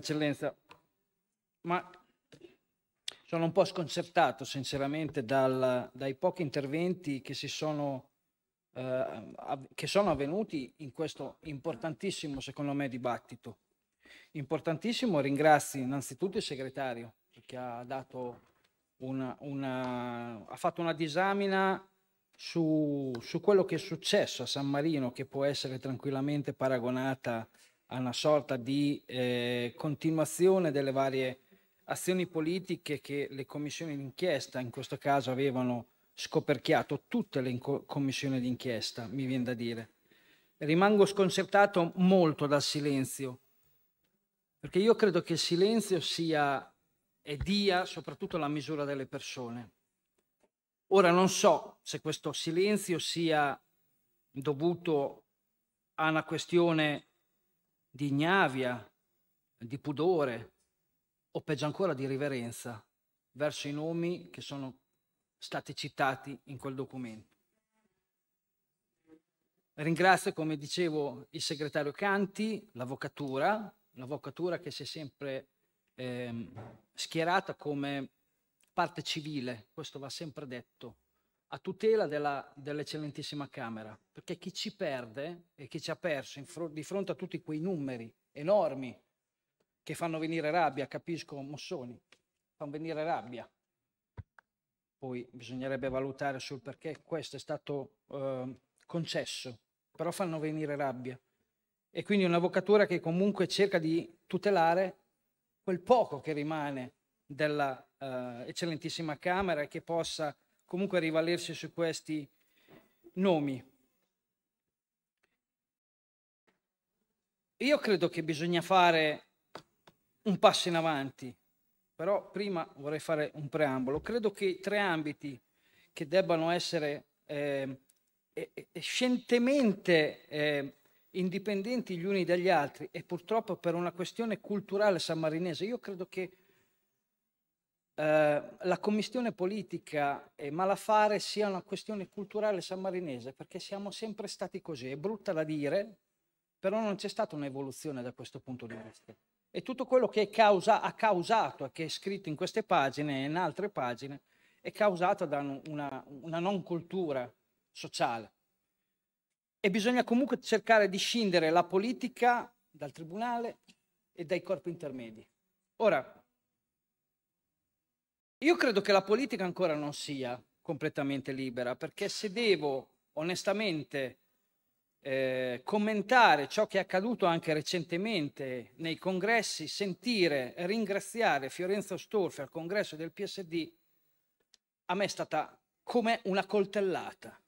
Eccellenza, ma sono un po' sconcertato sinceramente dal, dai pochi interventi che si sono eh, che sono avvenuti in questo importantissimo, secondo me, dibattito. Importantissimo, ringrazio innanzitutto il segretario che ha, una, una, ha fatto una disamina su, su, quello che è successo a San Marino, che può essere tranquillamente paragonata a a una sorta di eh, continuazione delle varie azioni politiche che le commissioni d'inchiesta in questo caso avevano scoperchiato, tutte le commissioni d'inchiesta, mi viene da dire. Rimango sconcertato molto dal silenzio, perché io credo che il silenzio sia e dia soprattutto la misura delle persone. Ora non so se questo silenzio sia dovuto a una questione di ignavia, di pudore o peggio ancora di riverenza verso i nomi che sono stati citati in quel documento. Ringrazio, come dicevo, il segretario Canti, l'avvocatura, l'avvocatura che si è sempre eh, schierata come parte civile, questo va sempre detto, a tutela della, dell'eccellentissima Camera, perché chi ci perde e chi ci ha perso fro- di fronte a tutti quei numeri enormi che fanno venire rabbia, capisco Mossoni, fanno venire rabbia. Poi bisognerebbe valutare sul perché questo è stato eh, concesso, però fanno venire rabbia. E quindi un'avvocatura che comunque cerca di tutelare quel poco che rimane della eh, eccellentissima Camera e che possa comunque rivalersi su questi nomi. Io credo che bisogna fare un passo in avanti, però prima vorrei fare un preambolo. Credo che i tre ambiti che debbano essere eh, scientemente eh, indipendenti gli uni dagli altri e purtroppo per una questione culturale sammarinese, io credo che eh, la commissione politica e malaffare sia una questione culturale sammarinese, perché siamo sempre stati così. È brutta da dire, però non c'è stata un'evoluzione da questo punto di vista. E tutto quello che è causa, ha causato e che è scritto in queste pagine e in altre pagine è causato da una, una non cultura sociale. E bisogna comunque cercare di scindere la politica dal tribunale e dai corpi intermedi. Ora, io credo che la politica ancora non sia completamente libera, perché se devo onestamente eh, commentare ciò che è accaduto anche recentemente nei congressi, sentire e ringraziare Fiorenzo Storfi al congresso del PSD, a me è stata come una coltellata,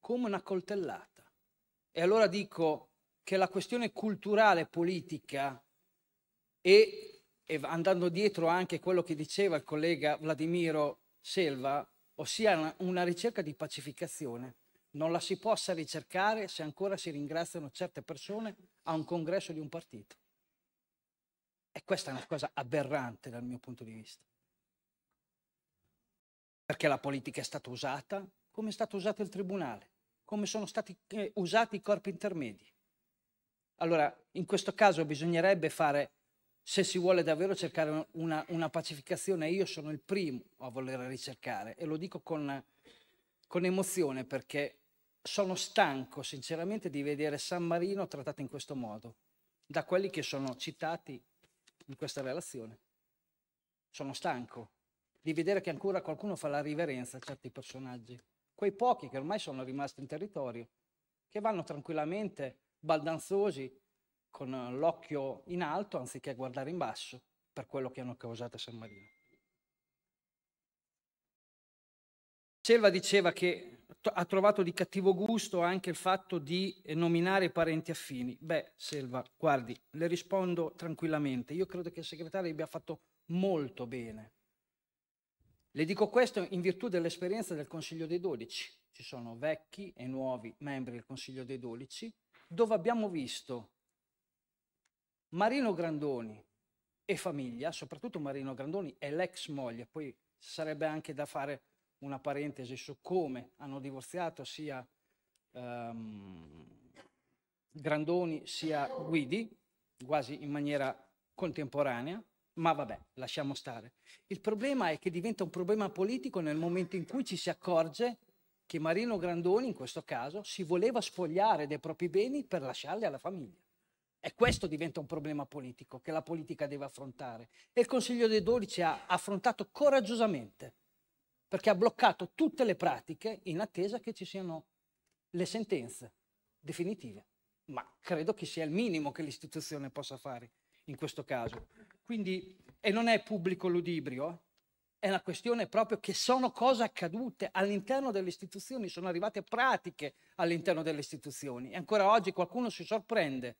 come una coltellata. E allora dico che la questione culturale politica e e andando dietro anche quello che diceva il collega Vladimiro Selva, ossia una ricerca di pacificazione. Non la si possa ricercare se ancora si ringraziano certe persone a un congresso di un partito. E questa è una cosa aberrante dal mio punto di vista. Perché la politica è stata usata come è stato usato il tribunale, come sono stati eh, usati i corpi intermedi. Allora, in questo caso bisognerebbe fare se si vuole davvero cercare una, una, pacificazione, io sono il primo a voler ricercare e lo dico con, con emozione perché sono stanco sinceramente di vedere San Marino trattato in questo modo da quelli che sono citati in questa relazione. Sono stanco di vedere che ancora qualcuno fa la riverenza a certi personaggi, quei pochi che ormai sono rimasti in territorio, che vanno tranquillamente baldanzosi con eh, l'occhio in alto anziché guardare in basso per quello che hanno causato a San Marino. Selva diceva che ha trovato di cattivo gusto anche il fatto di eh, nominare parenti affini. Beh, Selva, guardi, le rispondo tranquillamente. Io credo che il segretario abbia fatto molto bene. Le dico questo in virtù dell'esperienza del Consiglio dei Dodici. Ci sono vecchi e nuovi membri del Consiglio dei Dodici, dove abbiamo visto Marino Grandoni e famiglia, soprattutto Marino Grandoni e l'ex moglie, poi sarebbe anche da fare una parentesi su come hanno divorziato sia um, Grandoni sia Guidi, quasi in maniera contemporanea, ma vabbè, lasciamo stare. Il problema è che diventa un problema politico nel momento in cui ci si accorge che Marino Grandoni, in questo caso, si voleva spogliare dei propri beni per lasciarli alla famiglia. E questo diventa un problema politico che la politica deve affrontare. E il Consiglio dei 12 ha affrontato coraggiosamente, perché ha bloccato tutte le pratiche in attesa che ci siano le sentenze definitive. Ma credo che sia il minimo che l'istituzione possa fare in questo caso. Quindi, e non è pubblico ludibrio, è una questione proprio che sono cose accadute all'interno delle istituzioni, sono arrivate pratiche all'interno delle istituzioni. E ancora oggi qualcuno si sorprende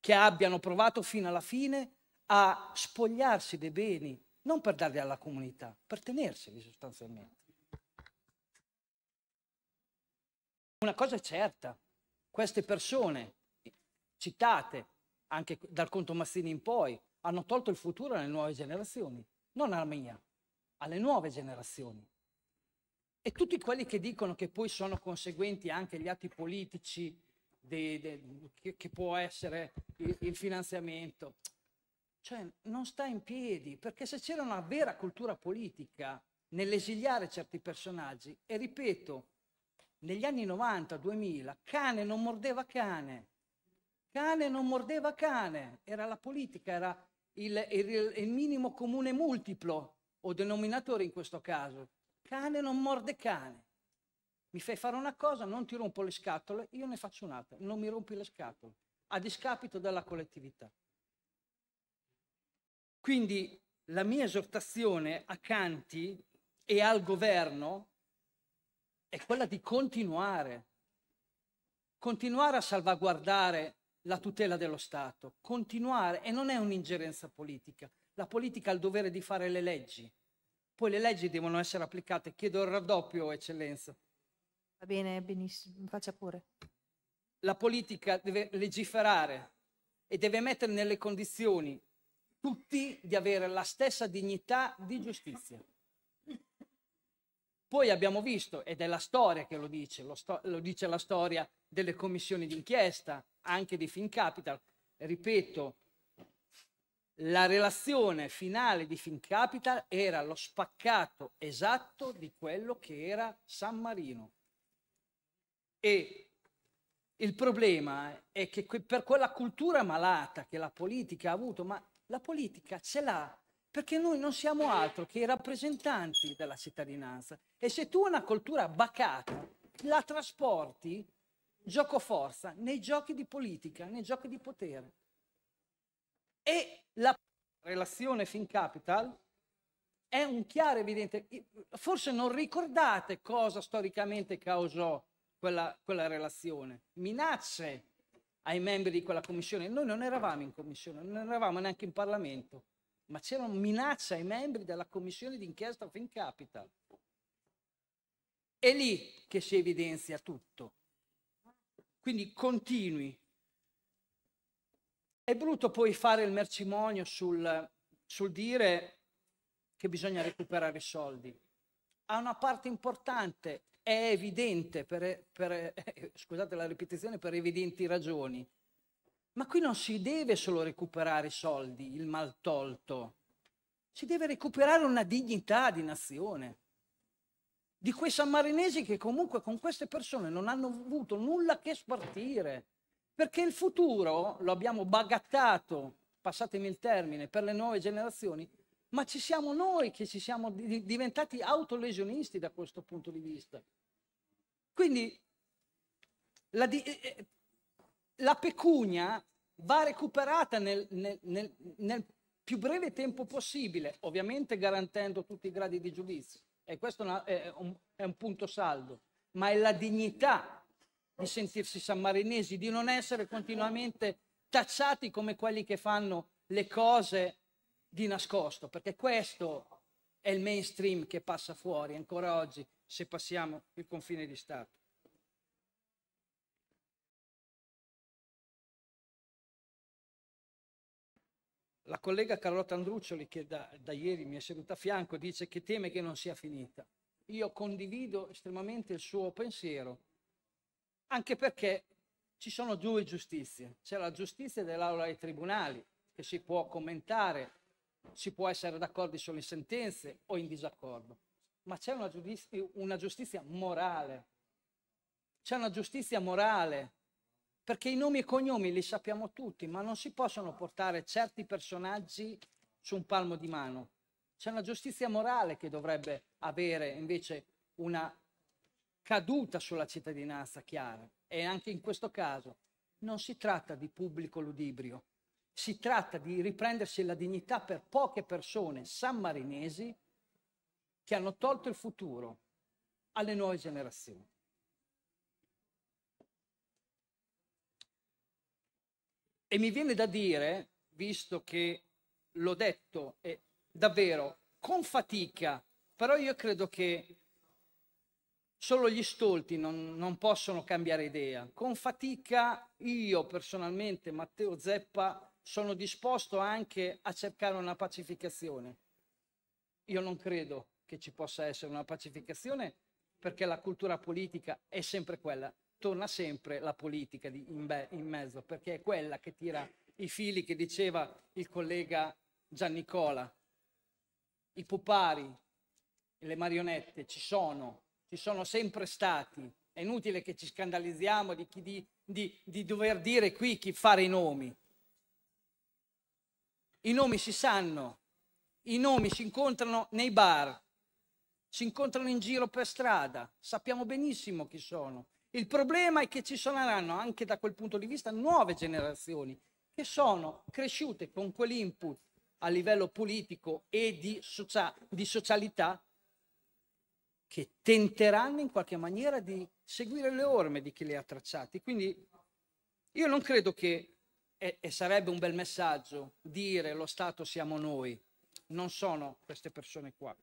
che abbiano provato fino alla fine a spogliarsi dei beni, non per darli alla comunità, per tenerseli sostanzialmente. Una cosa è certa, queste persone citate anche dal conto Mazzini in poi hanno tolto il futuro alle nuove generazioni, non alla mia, alle nuove generazioni. E tutti quelli che dicono che poi sono conseguenti anche gli atti politici de, de, che, che, può essere il, il finanziamento. Cioè, non sta in piedi, perché se c'era una vera cultura politica nell'esiliare certi personaggi, e ripeto, negli anni 90-2000, cane non mordeva cane, cane non mordeva cane, era la politica, era il, il, il minimo comune multiplo o denominatore in questo caso, cane non morde cane mi fai fare una cosa, non ti rompo le scatole, io ne faccio un'altra, non mi rompi le scatole, a discapito della collettività. Quindi la mia esortazione a Canti e al governo è quella di continuare, continuare a salvaguardare la tutela dello Stato, continuare, e non è un'ingerenza politica, la politica ha il dovere di fare le leggi, poi le leggi devono essere applicate, chiedo il raddoppio, eccellenza. Va bene, benissimo, faccia pure. La politica deve legiferare e deve mettere nelle condizioni tutti di avere la stessa dignità di giustizia. Poi abbiamo visto, ed è la storia che lo dice, lo, sto- lo dice la storia delle commissioni d'inchiesta, anche di Fincapital. Ripeto, la relazione finale di Fincapital era lo spaccato esatto di quello che era San Marino. E il problema è che per quella cultura malata che la politica ha avuto, ma la politica ce l'ha perché noi non siamo altro che i rappresentanti della cittadinanza. E se tu una cultura bacata la trasporti, gioco forza, nei giochi di politica, nei giochi di potere. E la relazione Fin Capital è un chiaro evidente, forse non ricordate cosa storicamente causò quella, quella relazione, minacce ai membri di quella commissione. Noi non eravamo in commissione, non eravamo neanche in Parlamento, ma c'erano minacce ai membri della commissione d'inchiesta Fincapital. È lì che si evidenzia tutto. Quindi continui. È brutto poi fare il mercimonio sul, sul dire che bisogna recuperare i soldi ha una parte importante, è evidente, per, per, eh, scusate la ripetizione, per evidenti ragioni. Ma qui non si deve solo recuperare i soldi, il mal tolto, si deve recuperare una dignità di nazione. Di quei sammarinesi che comunque con queste persone non hanno avuto nulla che spartire, perché il futuro, lo abbiamo bagattato, passatemi il termine, per le nuove generazioni, ma ci siamo noi che ci siamo di- diventati autolesionisti da questo punto di vista. Quindi la, di- eh, eh, la pecunia va recuperata nel, nel, nel, nel più breve tempo possibile, ovviamente garantendo tutti i gradi di giudizio. E questo è, una, è, un, è un punto saldo, ma è la dignità di sentirsi sammarinesi, di non essere continuamente tacciati come quelli che fanno le cose di nascosto, perché questo è il mainstream che passa fuori ancora oggi se passiamo il confine di Stato. La collega Carlotta Andruccioli, che da, da ieri mi è seduta a fianco, dice che teme che non sia finita. Io condivido estremamente il suo pensiero, anche perché ci sono due giustizie. C'è la giustizia dell'aula dei tribunali, che si può commentare si può essere d'accordo sulle sentenze o in disaccordo, ma c'è una giustizia, una giustizia morale. C'è una giustizia morale, perché i nomi e cognomi li sappiamo tutti, ma non si possono portare certi personaggi su un palmo di mano. C'è una giustizia morale che dovrebbe avere invece una caduta sulla cittadinanza chiara. E anche in questo caso non si tratta di pubblico ludibrio, si tratta di riprendersi la dignità per poche persone sammarinesi che hanno tolto il futuro alle nuove generazioni. E mi viene da dire, visto che l'ho detto e davvero con fatica, però io credo che solo gli stolti non, non, possono cambiare idea. Con fatica io personalmente, Matteo Zeppa, sono disposto anche a cercare una pacificazione. Io non credo che ci possa essere una pacificazione perché la cultura politica è sempre quella, torna sempre la politica in, be- in mezzo, perché è quella che tira i fili che diceva il collega Giannicola. I pupari, le marionette ci sono, ci sono sempre stati. È inutile che ci scandalizziamo di, chi, di, di, di dover dire qui chi fare i nomi. I nomi si sanno, i nomi si incontrano nei bar, si incontrano in giro per strada, sappiamo benissimo chi sono. Il problema è che ci saranno anche da quel punto di vista nuove generazioni che sono cresciute con quell'input a livello politico e di, socia- di socialità che tenteranno in qualche maniera di seguire le orme di chi le ha tracciate. Quindi io non credo che e, e sarebbe un bel messaggio dire lo Stato siamo noi, non sono queste persone qua,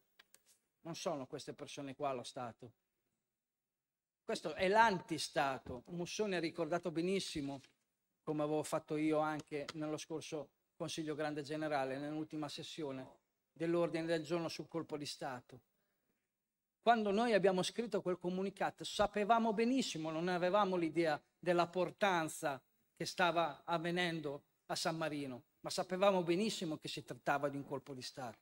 non sono queste persone qua lo Stato. Questo è l'antistato. Mussone ha ricordato benissimo, come avevo fatto io anche nello scorso Consiglio Grande Generale, nell'ultima sessione, dell'ordine del giorno sul colpo di Stato. Quando noi abbiamo scritto quel comunicato sapevamo benissimo, non avevamo l'idea della portanza che stava avvenendo a San Marino, ma sapevamo benissimo che si trattava di un colpo di Stato.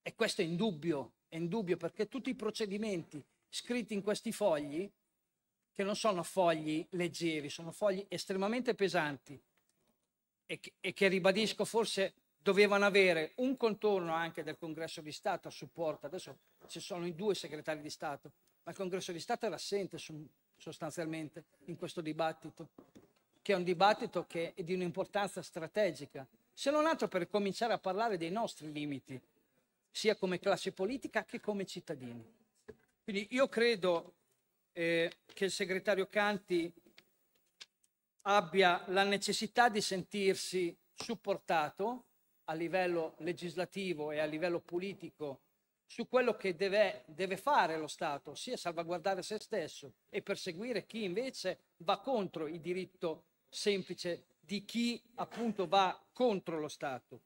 E questo è indubbio, è indubbio perché tutti i procedimenti scritti in questi fogli, che non sono fogli leggeri, sono fogli estremamente pesanti e che, e che ribadisco forse dovevano avere un contorno anche del congresso di Stato a supporto, adesso ci sono i due segretari di Stato, ma il congresso di Stato era assente su, sostanzialmente in questo dibattito che è un dibattito che è di un'importanza strategica, se non altro per cominciare a parlare dei nostri limiti, sia come classe politica che come cittadini. Quindi io credo eh, che il segretario Canti abbia la necessità di sentirsi supportato a livello legislativo e a livello politico su quello che deve, deve, fare lo Stato, sia salvaguardare se stesso e perseguire chi invece va contro il diritto semplice di chi appunto va contro lo Stato.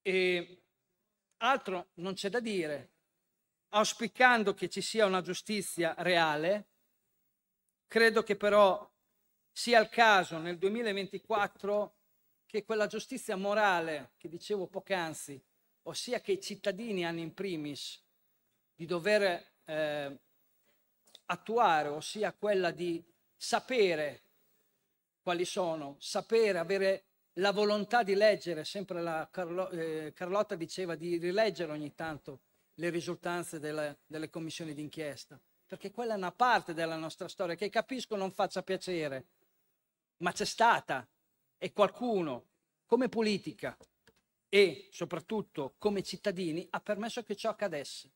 E altro non c'è da dire, auspicando che ci sia una giustizia reale, credo che però sia il caso nel 2024 che quella giustizia morale che dicevo poc'anzi, ossia che i cittadini hanno in primis di dover eh, attuare, ossia quella di sapere quali sono, sapere, avere la volontà di leggere, sempre la Carlo, eh, Carlotta diceva di rileggere ogni tanto le risultanze delle, delle commissioni d'inchiesta, perché quella è una parte della nostra storia che capisco non faccia piacere, ma c'è stata e qualcuno come politica e soprattutto come cittadini ha permesso che ciò accadesse.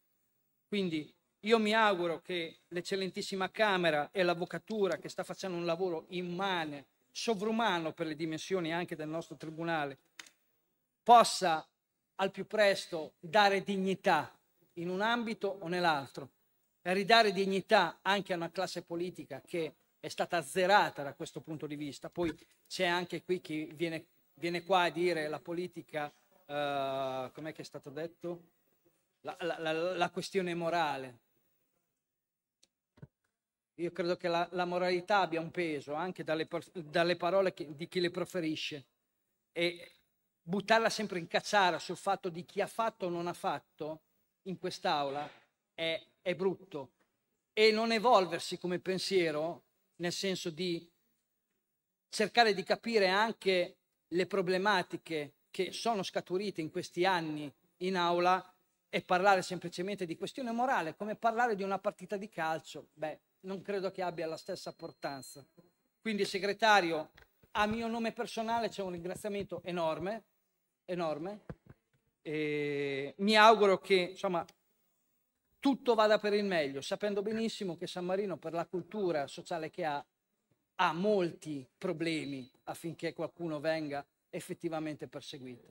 Quindi io mi auguro che l'eccellentissima Camera e l'Avvocatura, che sta facendo un lavoro immane, sovrumano per le dimensioni anche del nostro tribunale, possa al più presto dare dignità in un ambito o nell'altro e ridare dignità anche a una classe politica che è stata azzerata da questo punto di vista. Poi c'è anche qui chi viene, viene qua a dire la politica, eh, com'è che è stato detto? La, la, la, la questione morale, io credo che la, la moralità abbia un peso anche dalle, dalle parole che, di chi le proferisce e buttarla sempre in cacciara sul fatto di chi ha fatto o non ha fatto in quest'aula è, è brutto e non evolversi come pensiero nel senso di cercare di capire anche le problematiche che sono scaturite in questi anni in aula e parlare semplicemente di questione morale, come parlare di una partita di calcio, beh, non credo che abbia la stessa portanza. Quindi, segretario, a mio nome personale c'è un ringraziamento enorme, enorme. E mi auguro che insomma, tutto vada per il meglio, sapendo benissimo che San Marino, per la cultura sociale che ha, ha molti problemi affinché qualcuno venga effettivamente perseguito.